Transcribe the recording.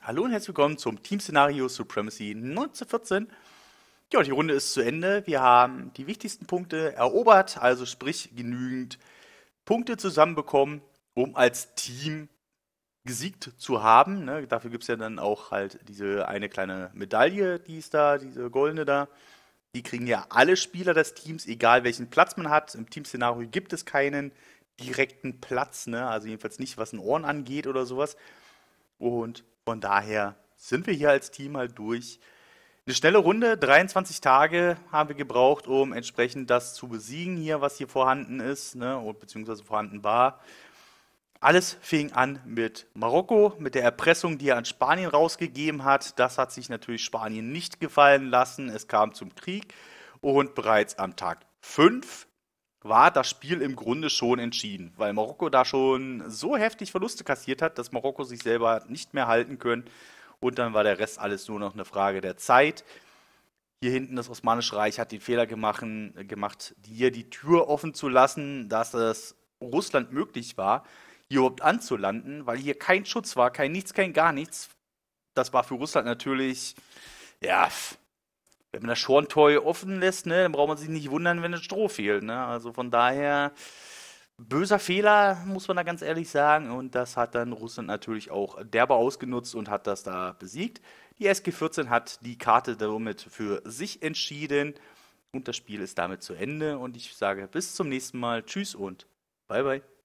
Hallo und herzlich willkommen zum Team-Szenario Supremacy 1914. Ja, die Runde ist zu Ende. Wir haben die wichtigsten Punkte erobert, also sprich genügend Punkte zusammenbekommen, um als Team gesiegt zu haben. Ne? Dafür gibt es ja dann auch halt diese eine kleine Medaille, die ist da, diese goldene da. Die kriegen ja alle Spieler des Teams, egal welchen Platz man hat. Im Teamszenario gibt es keinen direkten Platz, ne? also jedenfalls nicht, was ein Ohren angeht oder sowas. Und von daher sind wir hier als Team halt durch. Eine schnelle Runde, 23 Tage haben wir gebraucht, um entsprechend das zu besiegen hier, was hier vorhanden ist, ne, beziehungsweise vorhanden war. Alles fing an mit Marokko, mit der Erpressung, die er an Spanien rausgegeben hat. Das hat sich natürlich Spanien nicht gefallen lassen. Es kam zum Krieg und bereits am Tag 5 war das Spiel im Grunde schon entschieden, weil Marokko da schon so heftig Verluste kassiert hat, dass Marokko sich selber nicht mehr halten können. Und dann war der Rest alles nur noch eine Frage der Zeit. Hier hinten das Osmanische Reich hat den Fehler gemacht, hier die Tür offen zu lassen, dass es Russland möglich war, hier überhaupt anzulanden, weil hier kein Schutz war, kein nichts, kein gar nichts. Das war für Russland natürlich, ja, wenn man das Schorntor offen lässt, ne, dann braucht man sich nicht wundern, wenn das Stroh fehlt. Ne? Also von daher, böser Fehler, muss man da ganz ehrlich sagen. Und das hat dann Russland natürlich auch derbe ausgenutzt und hat das da besiegt. Die SG-14 hat die Karte damit für sich entschieden. Und das Spiel ist damit zu Ende. Und ich sage bis zum nächsten Mal. Tschüss und bye bye.